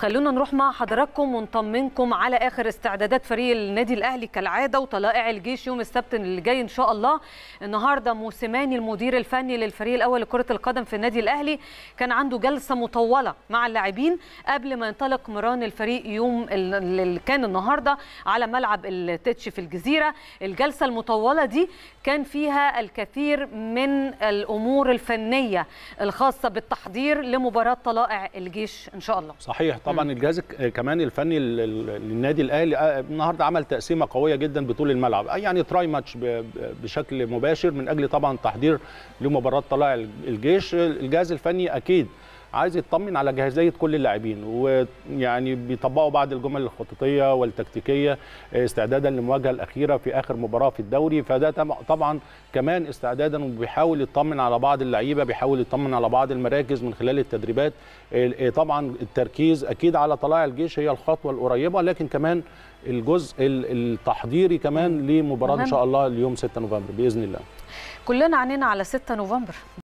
خلونا نروح مع حضراتكم ونطمنكم على اخر استعدادات فريق النادي الاهلي كالعاده وطلائع الجيش يوم السبت اللي جاي ان شاء الله النهارده موسيماني المدير الفني للفريق الاول لكره القدم في النادي الاهلي كان عنده جلسه مطوله مع اللاعبين قبل ما ينطلق مران الفريق يوم اللي كان النهارده على ملعب التتش في الجزيره الجلسه المطوله دي كان فيها الكثير من الامور الفنيه الخاصه بالتحضير لمباراه طلائع الجيش ان شاء الله صحيح طبعا الجهاز كمان الفني للنادي الاهلي آه، النهارده عمل تقسيمه قويه جدا بطول الملعب آه، يعني تراي ماتش بشكل مباشر من اجل طبعا تحضير لمباراه طلائع الجيش آه، الجهاز الفني اكيد عايز يطمن على جاهزيه كل اللاعبين ويعني بيطبقوا بعض الجمل الخططيه والتكتيكيه استعدادا للمواجهه الاخيره في اخر مباراه في الدوري فده طبعا كمان استعدادا وبيحاول يطمن على بعض اللعيبه بيحاول يطمن على بعض المراكز من خلال التدريبات إيه، طبعا التركيز اكيد على طلائع الجيش هي الخطوه القريبه لكن كمان الجزء التحضيري كمان لمباراه ان شاء الله اليوم 6 نوفمبر باذن الله كلنا عنينا على 6 نوفمبر